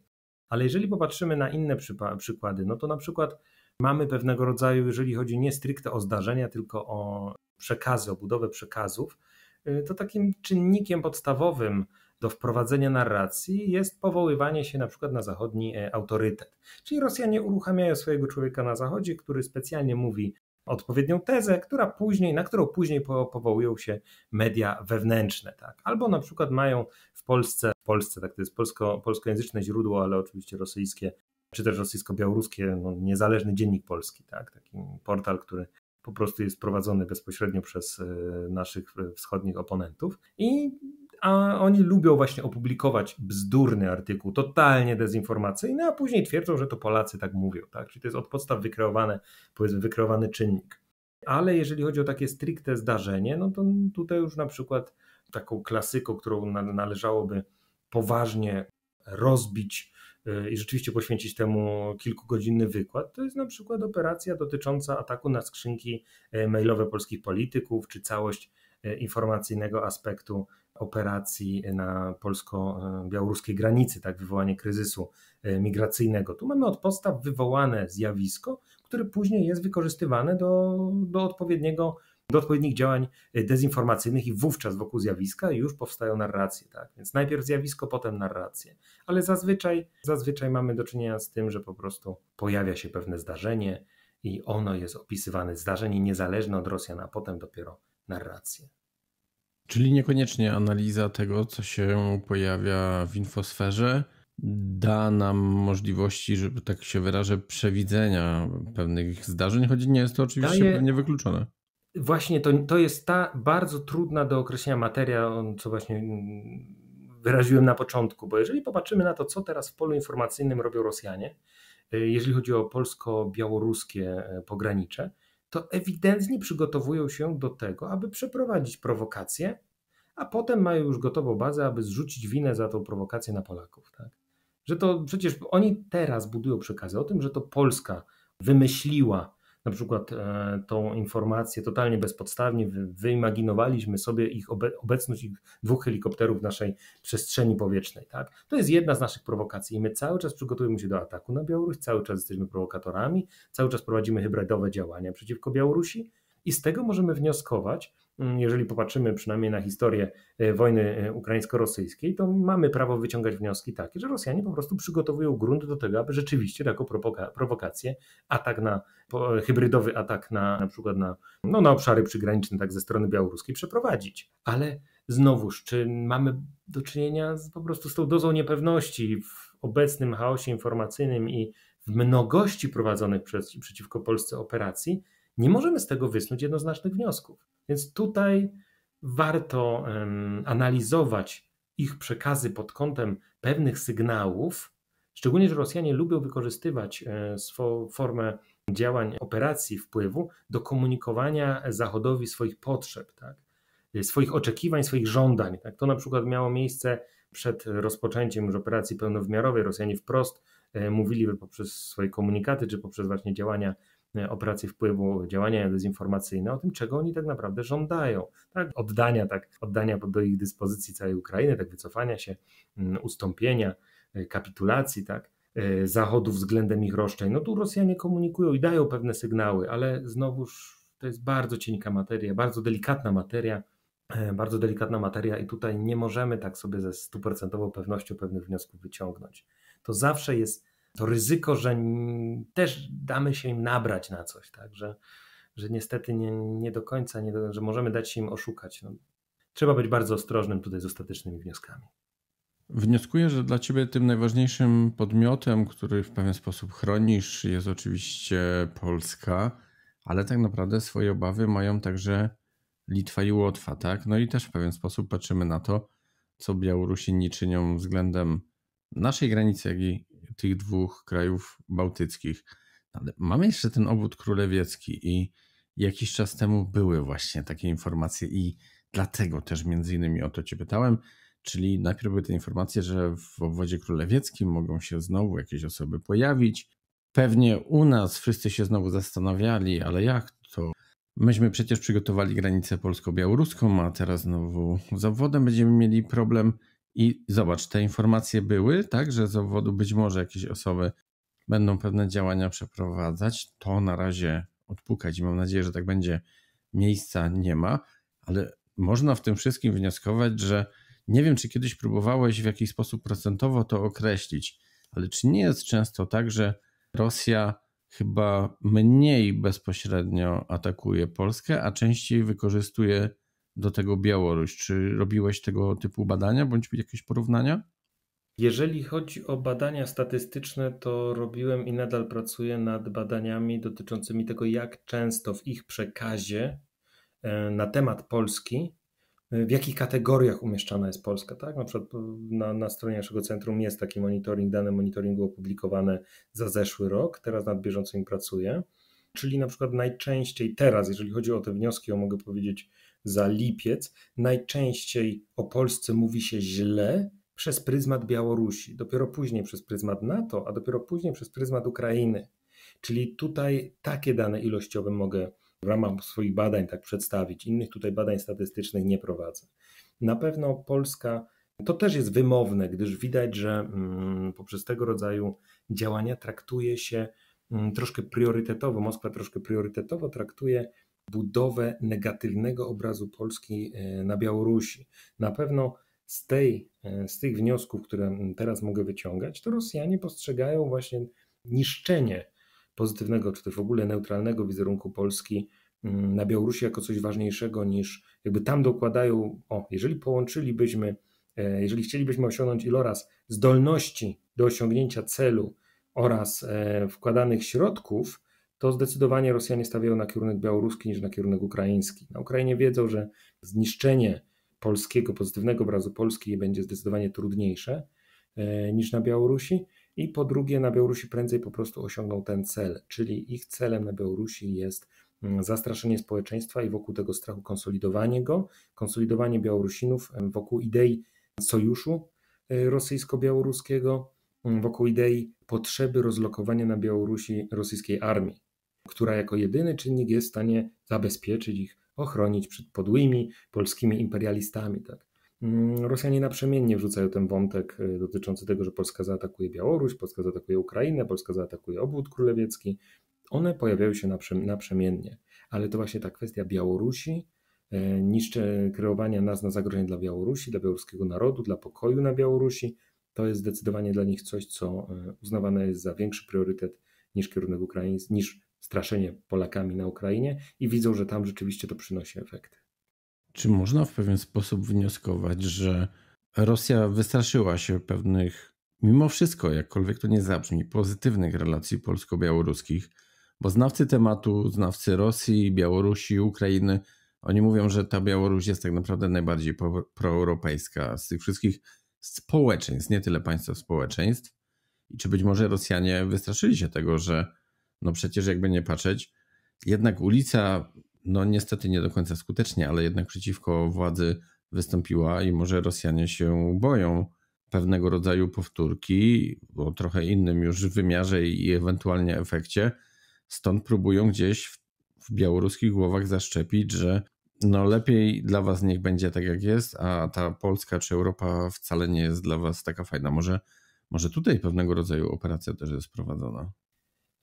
Ale jeżeli popatrzymy na inne przypa- przykłady, no to na przykład mamy pewnego rodzaju, jeżeli chodzi nie stricte o zdarzenia, tylko o przekazy, o budowę przekazów, e, to takim czynnikiem podstawowym do wprowadzenia narracji jest powoływanie się na przykład na zachodni e, autorytet. Czyli Rosjanie uruchamiają swojego człowieka na zachodzie, który specjalnie mówi odpowiednią tezę, która później, na którą później powołują się media wewnętrzne. Tak? Albo na przykład mają w Polsce, w Polsce tak to jest polsko, polskojęzyczne źródło, ale oczywiście rosyjskie, czy też rosyjsko-białoruskie, no, niezależny dziennik polski, tak? taki portal, który po prostu jest prowadzony bezpośrednio przez e, naszych e, wschodnich oponentów i a oni lubią właśnie opublikować bzdurny artykuł, totalnie dezinformacyjny, a później twierdzą, że to Polacy tak mówią. Tak? Czyli to jest od podstaw wykreowane, powiedzmy, wykreowany czynnik. Ale jeżeli chodzi o takie stricte zdarzenie, no to tutaj już na przykład taką klasyką, którą należałoby poważnie rozbić y, i rzeczywiście poświęcić temu kilkugodzinny wykład, to jest na przykład operacja dotycząca ataku na skrzynki e, mailowe polskich polityków, czy całość e, informacyjnego aspektu operacji na polsko-białoruskiej granicy, tak, wywołanie kryzysu e, migracyjnego. Tu mamy od podstaw wywołane zjawisko, które później jest wykorzystywane do, do odpowiedniego do odpowiednich działań e, dezinformacyjnych i wówczas wokół zjawiska już powstają narracje, tak? Więc najpierw zjawisko, potem narracje. Ale zazwyczaj, zazwyczaj mamy do czynienia z tym, że po prostu pojawia się pewne zdarzenie i ono jest opisywane, zdarzenie niezależne od Rosjan, a potem dopiero narracje. Czyli niekoniecznie analiza tego, co się pojawia w infosferze, da nam możliwości, żeby tak się wyrażę, przewidzenia pewnych zdarzeń, choć nie jest to oczywiście Daje... pewnie wykluczone. Właśnie to, to jest ta bardzo trudna do określenia materia, co właśnie wyraziłem na początku, bo jeżeli popatrzymy na to, co teraz w polu informacyjnym robią Rosjanie, y, jeżeli chodzi o polsko-białoruskie y, pogranicze, to ewidentnie przygotowują się do tego, aby przeprowadzić prowokację, a potem mają już gotową bazę, aby zrzucić winę za tą prowokację na Polaków. Tak? Że to przecież oni teraz budują przekazy o tym, że to Polska wymyśliła na przykład e, tą informację totalnie bezpodstawnie, wyimaginowaliśmy sobie ich obecność ich dwóch helikopterów w naszej przestrzeni powietrznej. Tak? To jest jedna z naszych prowokacji i my cały czas przygotowujemy się do ataku na Białoruś, cały czas jesteśmy prowokatorami, cały czas prowadzimy hybrydowe działania przeciwko Białorusi i z tego możemy wnioskować, Mm, jeżeli popatrzymy przynajmniej na historię e, wojny e, ukraińsko-rosyjskiej, to mamy prawo wyciągać wnioski takie, że Rosjanie po prostu przygotowują grunt do tego, aby rzeczywiście taką prowokację, atak na, e, hybrydowy atak na na przykład na, no, na obszary przygraniczne tak ze strony białoruskiej przeprowadzić. Ale znowuż, czy mamy do czynienia z, po prostu z tą dozą niepewności w obecnym chaosie informacyjnym i w mnogości prowadzonych przez, przeciwko Polsce operacji, nie możemy z tego wysnuć jednoznacznych wniosków. Więc tutaj warto analizować ich przekazy pod kątem pewnych sygnałów, szczególnie, że Rosjanie lubią wykorzystywać e, swą formę działań, operacji wpływu do komunikowania Zachodowi swoich potrzeb, tak? E, swoich oczekiwań, swoich żądań. Tak? To na przykład miało miejsce przed rozpoczęciem już operacji pełnowymiarowej. Rosjanie wprost e, mówili poprzez swoje komunikaty czy poprzez właśnie działania E, operacje wpływu, działania dezinformacyjne, o tym, czego oni tak naprawdę żądają. Tak? Oddania, tak, oddania do ich dyspozycji całej Ukrainy, tak wycofania się, mm, ustąpienia, e, kapitulacji, tak? E, Zachodu względem ich roszczeń. No tu Rosjanie komunikują i dają pewne sygnały, ale znowuż to jest bardzo cienka materia, bardzo delikatna materia, bardzo delikatna materia i tutaj nie możemy tak sobie ze stuprocentową pewnością pewnych wniosków wyciągnąć. To zawsze jest to ryzyko, że też damy się im nabrać na coś, tak? Że, że niestety nie, nie do końca, nie do, że możemy dać się im oszukać. No, trzeba być bardzo ostrożnym tutaj z ostatecznymi wnioskami. Wnioskuję, że dla Ciebie tym najważniejszym podmiotem, który w pewien sposób chronisz, jest oczywiście Polska, ale tak naprawdę swoje obawy mają także Litwa i Łotwa, tak? No i też w pewien sposób patrzymy na to, co Białorusini czynią względem naszej granicy, jak i tych dwóch krajów bałtyckich. mamy jeszcze ten obwód królewiecki i jakiś czas temu były właśnie takie informacje i dlatego też między innymi o to cię pytałem, czyli najpierw były te informacje, że w obwodzie królewieckim mogą się znowu jakieś osoby pojawić. Pewnie u nas wszyscy się znowu zastanawiali, ale jak to? Myśmy przecież przygotowali granicę polsko-białoruską, a teraz znowu z obwodem będziemy mieli problem. I zobacz, te informacje były, tak, że z powodu być może jakieś osoby będą pewne działania przeprowadzać. To na razie odpukać i mam nadzieję, że tak będzie. Miejsca nie ma, ale można w tym wszystkim wnioskować, że nie wiem, czy kiedyś próbowałeś w jakiś sposób procentowo to określić, ale czy nie jest często tak, że Rosja chyba mniej bezpośrednio atakuje Polskę, a częściej wykorzystuje do tego Białoruś. Czy robiłeś tego typu badania bądź jakieś porównania? Jeżeli chodzi o badania statystyczne, to robiłem i nadal pracuję nad badaniami dotyczącymi tego, jak często w ich przekazie e, na temat Polski, e, w jakich kategoriach umieszczana jest Polska. Tak? Na przykład e, na, na stronie naszego centrum jest taki monitoring, dane monitoringu opublikowane za zeszły rok, teraz nad bieżącym pracuję. Czyli na przykład najczęściej teraz, jeżeli chodzi o te wnioski, o mogę powiedzieć, za lipiec, najczęściej o Polsce mówi się źle przez pryzmat Białorusi, dopiero później przez pryzmat NATO, a dopiero później przez pryzmat Ukrainy. Czyli tutaj takie dane ilościowe mogę w ramach swoich badań tak przedstawić. Innych tutaj badań statystycznych nie prowadzę. Na pewno Polska to też jest wymowne, gdyż widać, że mm, poprzez tego rodzaju działania traktuje się mm, troszkę priorytetowo, Moskwa troszkę priorytetowo traktuje budowę negatywnego obrazu Polski e, na Białorusi. Na pewno z, tej, e, z tych wniosków, które teraz mogę wyciągać, to Rosjanie postrzegają właśnie niszczenie pozytywnego, czy też w ogóle neutralnego wizerunku Polski mm, na Białorusi jako coś ważniejszego niż jakby tam dokładają, o, jeżeli połączylibyśmy, e, jeżeli chcielibyśmy osiągnąć iloraz zdolności do osiągnięcia celu oraz wkładanych środków, to zdecydowanie Rosjanie stawiają na kierunek białoruski niż na kierunek ukraiński. Na Ukrainie wiedzą, że zniszczenie polskiego, pozytywnego obrazu Polski będzie zdecydowanie trudniejsze e, niż na Białorusi. I po drugie, na Białorusi prędzej po prostu osiągną ten cel, czyli ich celem na Białorusi jest mm, zastraszenie społeczeństwa i wokół tego strachu konsolidowanie go, konsolidowanie Białorusinów wokół idei sojuszu e, rosyjsko-białoruskiego, wokół idei potrzeby rozlokowania na Białorusi rosyjskiej armii która jako jedyny czynnik jest w stanie zabezpieczyć ich, ochronić przed podłymi polskimi imperialistami. Tak. Mm, Rosjanie naprzemiennie wrzucają ten wątek y, dotyczący tego, że Polska zaatakuje Białoruś, Polska zaatakuje Ukrainę, Polska zaatakuje obwód królewiecki. One pojawiają się naprzemiennie, ale to właśnie ta kwestia Białorusi, e, niszcze kreowania nas na zagrożenie dla Białorusi, dla białoruskiego narodu, dla pokoju na Białorusi, to jest zdecydowanie dla nich coś, co e, uznawane jest za większy priorytet niż kierunek Ukraiński, niż straszenie Polakami na Ukrainie i widzą, że tam rzeczywiście to przynosi efekty. Czy można w pewien sposób wnioskować, że Rosja wystraszyła się pewnych, mimo wszystko, jakkolwiek to nie zabrzmi, pozytywnych relacji polsko-białoruskich? Bo znawcy tematu, znawcy Rosji, Białorusi, Ukrainy, oni mówią, że ta Białoruś jest tak naprawdę najbardziej proeuropejska z tych wszystkich społeczeństw, nie tyle państwa społeczeństw. I czy być może Rosjanie wystraszyli się tego, że no przecież jakby nie patrzeć, jednak ulica, no niestety nie do końca skutecznie, ale jednak przeciwko władzy wystąpiła i może Rosjanie się boją pewnego rodzaju powtórki o trochę innym już wymiarze i ewentualnie efekcie. Stąd próbują gdzieś w, w białoruskich głowach zaszczepić, że no lepiej dla was niech będzie tak jak jest, a ta Polska czy Europa wcale nie jest dla was taka fajna. Może, może tutaj pewnego rodzaju operacja też jest prowadzona.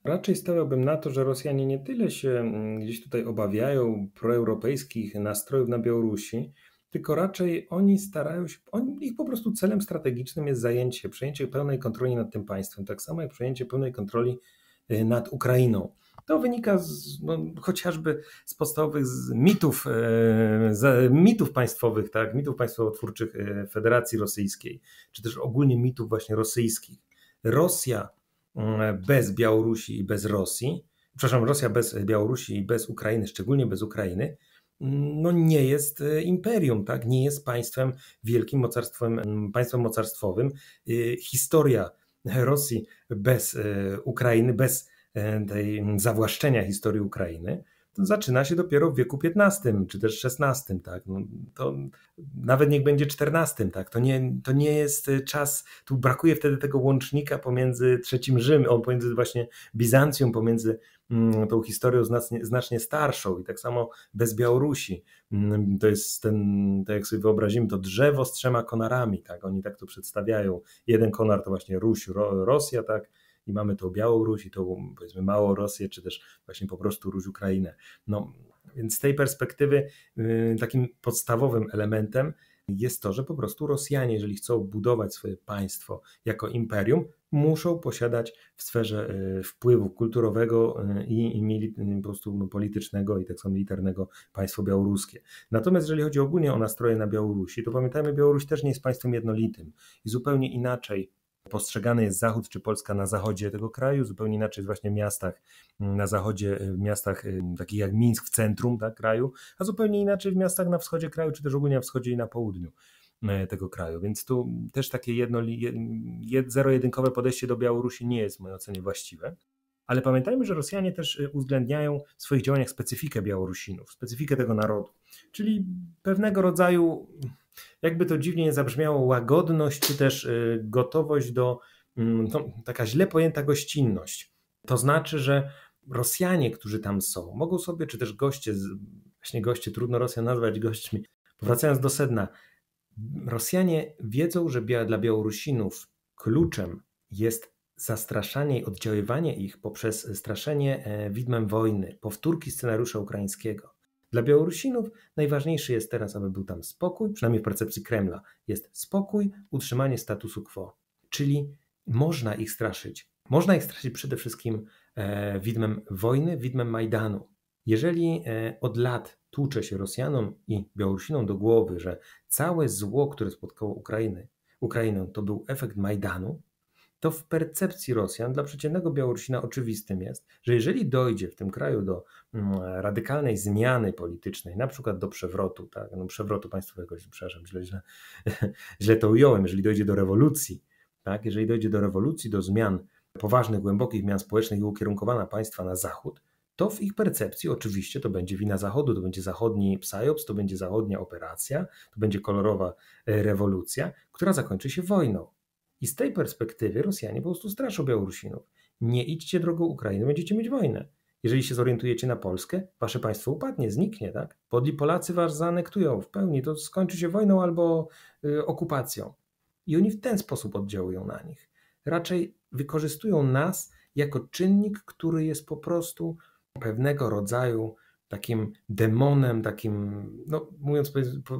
Raczej stawiałbym na to, że Rosjanie nie tyle się mm, gdzieś tutaj obawiają proeuropejskich nastrojów na Białorusi, tylko raczej oni starają się, on, ich po prostu celem strategicznym jest zajęcie, przejęcie pełnej kontroli nad tym państwem, tak samo jak przejęcie pełnej kontroli y, nad Ukrainą. To wynika z, no, chociażby z podstawowych z mitów, e, z, mitów państwowych, tak, mitów państwowotwórczych e, Federacji Rosyjskiej, czy też ogólnie mitów właśnie rosyjskich. Rosja Mm, bez Białorusi i bez Rosji, przepraszam, Rosja bez Białorusi i bez Ukrainy, szczególnie bez Ukrainy, mm, no nie jest e, imperium, tak? nie jest państwem wielkim, mocarstwem, mm, państwem mocarstwowym. Y, historia Rosji bez e, Ukrainy, bez e, tej zawłaszczenia historii Ukrainy, to zaczyna się dopiero w wieku XV czy też XVI, tak? No, to nawet niech będzie XIV, tak? To nie, to nie jest y, czas, tu brakuje wtedy tego łącznika pomiędzy III Rzym, on pomiędzy właśnie Bizancją, pomiędzy mm, tą historią znacznie, znacznie starszą i tak samo bez Białorusi. Mm, to jest ten, tak jak sobie wyobrazimy, to drzewo z trzema konarami, tak? Oni tak to przedstawiają. Jeden konar to właśnie Ruś, Rosja, tak? i mamy tą Białoruś i tą powiedzmy mało Rosję, czy też właśnie po prostu Róż Ukrainę. No, więc z tej perspektywy y, takim podstawowym elementem jest to, że po prostu Rosjanie, jeżeli chcą budować swoje państwo jako imperium, muszą posiadać w sferze y, wpływu kulturowego y, i, i po prostu no, politycznego i tak samo militarnego państwo białoruskie. Natomiast jeżeli chodzi ogólnie o nastroje na Białorusi, to pamiętajmy, Białoruś też nie jest państwem jednolitym i zupełnie inaczej postrzegany jest Zachód czy Polska na zachodzie tego kraju, zupełnie inaczej jest właśnie w miastach mm, na zachodzie, y, w miastach y, takich jak Mińsk w centrum tak, kraju, a zupełnie inaczej w miastach na wschodzie kraju, czy też ogólnie na wschodzie i na południu e, tego kraju. Więc tu też takie jedno, zero-jedynkowe podejście do Białorusi nie jest w mojej ocenie właściwe. Ale pamiętajmy, że Rosjanie też y, uwzględniają w swoich działaniach specyfikę Białorusinów, specyfikę tego narodu, czyli pewnego rodzaju jakby to dziwnie nie zabrzmiało, łagodność czy też y, gotowość do mm, no, taka źle pojęta gościnność. To znaczy, że Rosjanie, którzy tam są, mogą sobie, czy też goście, właśnie goście, trudno Rosjan nazwać gośćmi, powracając do sedna, Rosjanie wiedzą, że dla Białorusinów kluczem jest zastraszanie i oddziaływanie ich poprzez straszenie e, widmem wojny, powtórki scenariusza ukraińskiego. Dla Białorusinów najważniejszy jest teraz, aby był tam spokój, przynajmniej w percepcji Kremla, jest spokój, utrzymanie statusu quo. Czyli można ich straszyć. Można ich straszyć przede wszystkim e, widmem wojny, widmem Majdanu. Jeżeli e, od lat tłucze się Rosjanom i Białorusinom do głowy, że całe zło, które spotkało Ukrainę, Ukrainę, to był efekt Majdanu, to w percepcji Rosjan dla przeciętnego Białorusina oczywistym jest, że jeżeli dojdzie w tym kraju do mm, radykalnej zmiany politycznej, na przykład do przewrotu, tak, no przewrotu państwowego, przepraszam, źle, źle, źle to ująłem, jeżeli dojdzie do rewolucji, tak, jeżeli dojdzie do rewolucji, do zmian poważnych, głębokich zmian społecznych i ukierunkowana państwa na zachód, to w ich percepcji oczywiście to będzie wina Zachodu, to będzie zachodni psyops, to będzie zachodnia operacja, to będzie kolorowa e, rewolucja, która zakończy się wojną. I z tej perspektywy Rosjanie po prostu straszą Białorusinów. Nie idźcie drogą Ukrainy, będziecie mieć wojnę. Jeżeli się zorientujecie na Polskę, wasze państwo upadnie, zniknie, tak? Podli Polacy was zanektują w pełni, to skończy się wojną albo y, okupacją. I oni w ten sposób oddziałują na nich. Raczej wykorzystują nas jako czynnik, który jest po prostu pewnego rodzaju takim demonem, takim, no, mówiąc,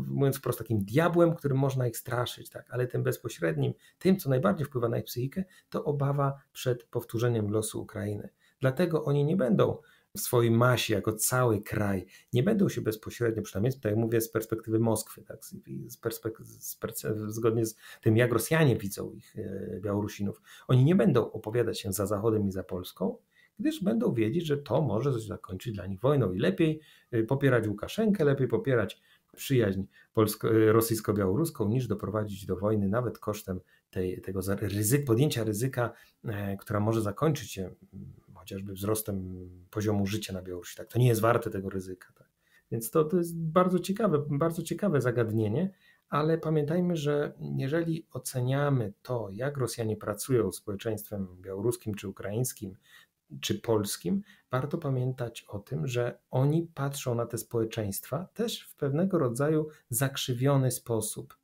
mówiąc wprost, takim diabłem, którym można ich straszyć, tak? ale tym bezpośrednim, tym, co najbardziej wpływa na ich psychikę, to obawa przed powtórzeniem losu Ukrainy. Dlatego oni nie będą w swojej masie, jako cały kraj, nie będą się bezpośrednio, przynajmniej tak mówię, z perspektywy Moskwy, tak, z perspek- z zgodnie z tym, jak Rosjanie widzą ich, e, Białorusinów, oni nie będą opowiadać się za Zachodem i za Polską, gdyż będą wiedzieć, że to może zakończyć dla nich wojną i lepiej e, popierać Łukaszenkę, lepiej popierać przyjaźń e, rosyjsko-białoruską niż doprowadzić do wojny nawet kosztem tej, tego ryzyk, podjęcia ryzyka, e, która może zakończyć się mm, chociażby wzrostem poziomu życia na Białorusi. Tak? To nie jest warte tego ryzyka. Tak? Więc to, to jest bardzo ciekawe, bardzo ciekawe zagadnienie, ale pamiętajmy, że jeżeli oceniamy to, jak Rosjanie pracują z społeczeństwem białoruskim czy ukraińskim, czy polskim, warto pamiętać o tym, że oni patrzą na te społeczeństwa też w pewnego rodzaju zakrzywiony sposób.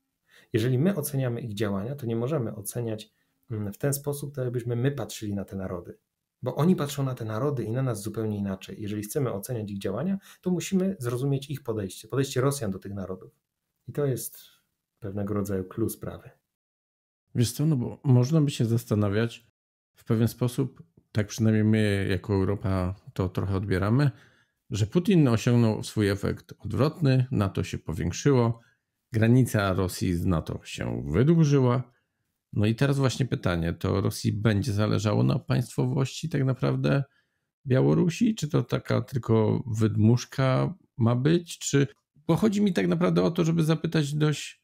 Jeżeli my oceniamy ich działania, to nie możemy oceniać mm, w ten sposób, to tak jakbyśmy my patrzyli na te narody. Bo oni patrzą na te narody i na nas zupełnie inaczej. Jeżeli chcemy oceniać ich działania, to musimy zrozumieć ich podejście, podejście Rosjan do tych narodów. I to jest pewnego rodzaju klucz sprawy. Wiesz co, no bo można by się zastanawiać w pewien sposób, tak przynajmniej my jako Europa to trochę odbieramy, że Putin osiągnął swój efekt odwrotny, NATO się powiększyło, granica Rosji z NATO się wydłużyła. No i teraz właśnie pytanie, to Rosji będzie zależało na państwowości tak naprawdę Białorusi? Czy to taka tylko wydmuszka ma być? Czy... Bo chodzi mi tak naprawdę o to, żeby zapytać dość,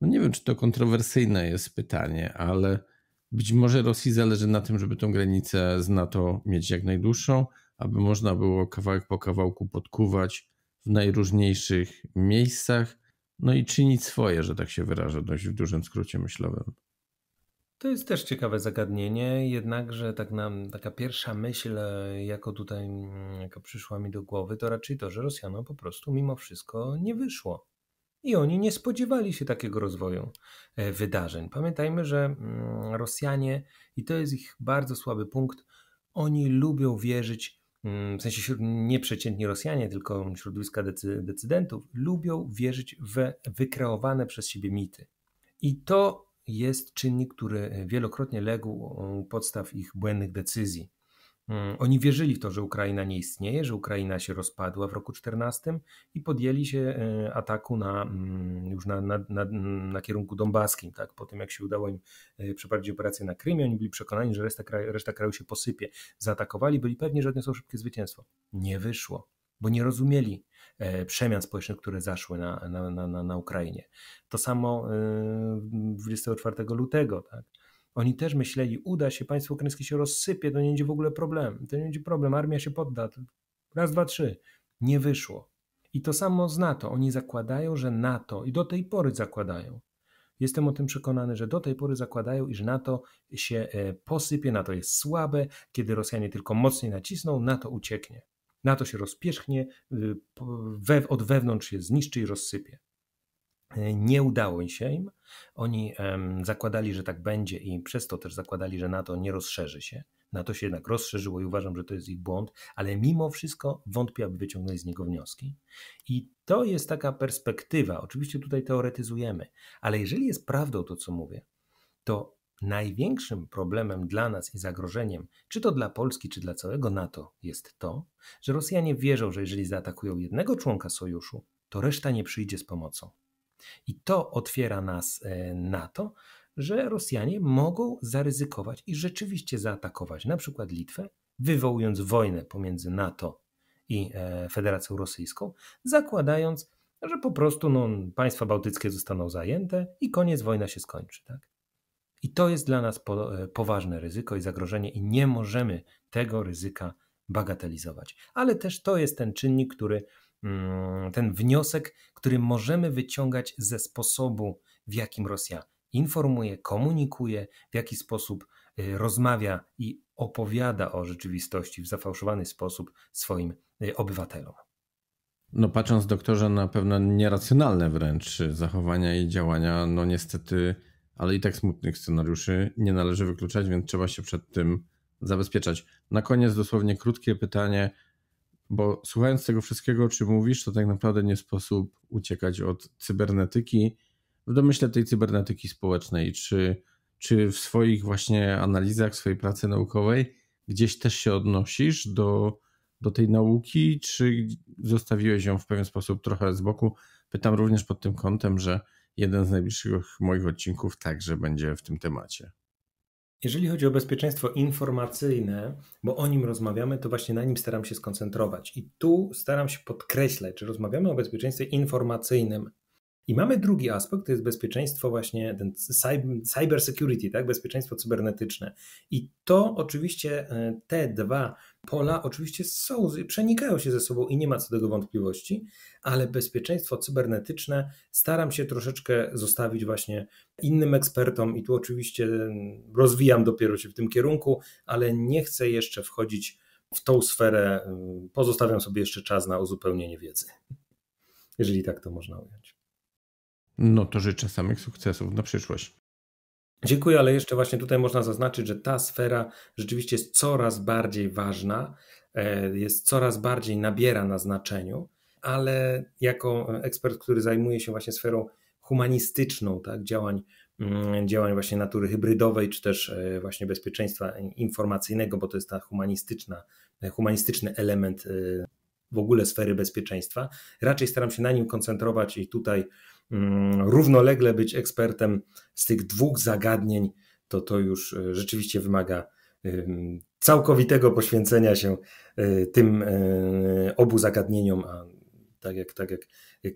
no nie wiem, czy to kontrowersyjne jest pytanie, ale być może Rosji zależy na tym, żeby tą granicę z NATO mieć jak najdłuższą, aby można było kawałek po kawałku podkuwać w najróżniejszych miejscach, no i czynić swoje, że tak się wyrażę, dość w dużym skrócie myślowym. To jest też ciekawe zagadnienie, jednakże tak nam, taka pierwsza myśl, jako tutaj mm, jaka przyszła mi do głowy, to raczej to, że Rosjanom po prostu mimo wszystko nie wyszło. I oni nie spodziewali się takiego rozwoju e, wydarzeń. Pamiętajmy, że mm, Rosjanie, i to jest ich bardzo słaby punkt, oni lubią wierzyć, mm, w sensie nie przeciętni Rosjanie, tylko środowiska decy decydentów, lubią wierzyć w wykreowane przez siebie mity. I to jest czynnik, który e, wielokrotnie legł u podstaw ich błędnych decyzji. Mm. Oni wierzyli w to, że Ukraina nie istnieje, że Ukraina się rozpadła w roku 14 i podjęli się e, ataku na, mm, już na, na, na, na kierunku Dombaskim, Tak? Po tym, jak się udało im e, przeprowadzić operację na Krymie, oni byli przekonani, że reszta, kraju, reszta kraju się posypie. Zaatakowali, byli pewni, że odniosą szybkie zwycięstwo. Nie wyszło, bo nie rozumieli e, przemian społecznych, które zaszły na, na, na, na Ukrainie. To samo 24 lutego. Tak? Oni też myśleli, uda się, państwo ukraińskie się rozsypie, to nie będzie w ogóle problem, to nie będzie problem, armia się podda. Raz, dwa, trzy. Nie wyszło. I to samo z NATO. Oni zakładają, że NATO, i do tej pory zakładają, Jestem o tym przekonany, że do tej pory zakładają, iż NATO się e, posypie, NATO jest słabe, kiedy Rosjanie tylko mocniej nacisną, NATO ucieknie. NATO się rozpierzchnie, y, od wewnątrz się zniszczy i rozsypie. Nie udało się im. Oni zakładali, że tak będzie i przez to też zakładali, że NATO nie rozszerzy się. NATO się jednak rozszerzyło i uważam, że to jest ich błąd, ale mimo wszystko wątpię, aby wyciągnąć z niego wnioski. I to jest taka perspektywa. Oczywiście tutaj teoretyzujemy, ale jeżeli jest prawdą to, co mówię, to największym problemem dla nas i zagrożeniem, czy to dla Polski, czy dla całego NATO, jest to, że Rosjanie wierzą, że jeżeli zaatakują jednego członka sojuszu, to reszta nie przyjdzie z pomocą. I to otwiera nas e, na to, że Rosjanie mogą zaryzykować i rzeczywiście zaatakować na przykład Litwę, wywołując wojnę pomiędzy NATO i e, Federacją Rosyjską, zakładając, że po prostu no, państwa bałtyckie zostaną zajęte i koniec, wojna się skończy. Tak? I to jest dla nas po, e, poważne ryzyko i zagrożenie, i nie możemy tego ryzyka bagatelizować. Ale też to jest ten czynnik, który Mm, ten wniosek, który możemy wyciągać ze sposobu, w jakim Rosja informuje, komunikuje, w jaki sposób y, rozmawia i opowiada o rzeczywistości w zafałszowany sposób swoim y, obywatelom. No patrząc doktorze na pewne nieracjonalne wręcz zachowania i działania, no niestety, ale i tak smutnych scenariuszy nie należy wykluczać, więc trzeba się przed tym zabezpieczać. Na koniec dosłownie krótkie pytanie, bo słuchając tego wszystkiego, o czym mówisz, to tak naprawdę nie sposób uciekać od cybernetyki, w domyśle tej cybernetyki społecznej, czy, czy w swoich właśnie analizach, swojej pracy naukowej gdzieś też się odnosisz do, do tej nauki, czy zostawiłeś ją w pewien sposób trochę z boku? Pytam również pod tym kątem, że jeden z najbliższych moich odcinków także będzie w tym temacie. Jeżeli chodzi o bezpieczeństwo informacyjne, bo o nim rozmawiamy, to właśnie na nim staram się skoncentrować. I tu staram się podkreślać, że rozmawiamy o bezpieczeństwie informacyjnym, i mamy drugi aspekt, to jest bezpieczeństwo właśnie, ten cyber security, tak, bezpieczeństwo cybernetyczne. I to oczywiście, e, te dwa pola oczywiście są, przenikają się ze sobą i nie ma co tego wątpliwości, ale bezpieczeństwo cybernetyczne staram się troszeczkę zostawić właśnie innym ekspertom i tu oczywiście e, rozwijam dopiero się w tym kierunku, ale nie chcę jeszcze wchodzić w tą sferę, e, pozostawiam sobie jeszcze czas na uzupełnienie wiedzy, jeżeli tak to można ująć. No to życzę samych sukcesów na przyszłość. Dziękuję, ale jeszcze właśnie tutaj można zaznaczyć, że ta sfera rzeczywiście jest coraz bardziej ważna, e, jest coraz bardziej nabiera na znaczeniu, ale jako ekspert, który zajmuje się właśnie sferą humanistyczną, tak, działań, mm, działań właśnie natury hybrydowej, czy też e, właśnie bezpieczeństwa informacyjnego, bo to jest ta humanistyczna, e, humanistyczny element w ogóle sfery bezpieczeństwa. Raczej staram się na nim koncentrować i tutaj Mm, równolegle być ekspertem z tych dwóch zagadnień, to to już e, rzeczywiście wymaga całkowitego poświęcenia się e, tym e, obu zagadnieniom, a tak jak, tak jak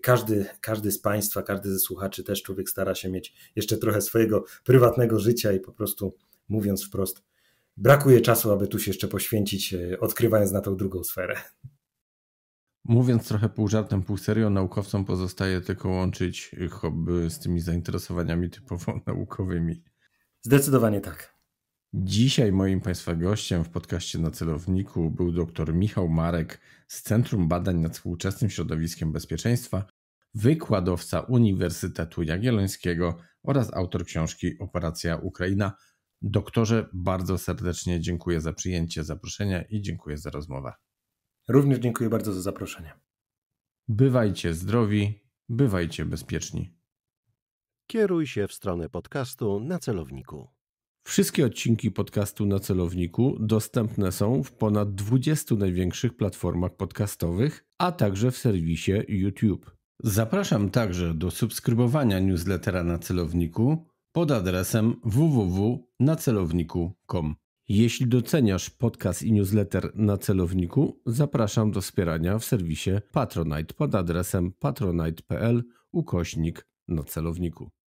każdy, każdy z Państwa, każdy ze słuchaczy też człowiek stara się mieć jeszcze trochę swojego prywatnego życia i po prostu mówiąc wprost, brakuje czasu, aby tu się jeszcze poświęcić, odkrywając na tą drugą sferę. Mówiąc trochę pół żartem, pół serio, naukowcom pozostaje tylko łączyć hobby z tymi zainteresowaniami typowo naukowymi. Zdecydowanie tak. Dzisiaj moim Państwa gościem w podcaście na celowniku był dr Michał Marek z Centrum Badań nad Współczesnym Środowiskiem Bezpieczeństwa, wykładowca Uniwersytetu Jagiellońskiego oraz autor książki Operacja Ukraina. Doktorze, bardzo serdecznie dziękuję za przyjęcie zaproszenia i dziękuję za rozmowę. Również dziękuję bardzo za zaproszenie. Bywajcie zdrowi, bywajcie bezpieczni. Kieruj się w stronę podcastu na celowniku. Wszystkie odcinki podcastu na celowniku dostępne są w ponad 20 największych platformach podcastowych, a także w serwisie YouTube. Zapraszam także do subskrybowania newslettera na celowniku pod adresem www.nacelowniku.com. Jeśli doceniasz podcast i newsletter na celowniku, zapraszam do wspierania w serwisie Patronite pod adresem patronite.pl ukośnik na celowniku.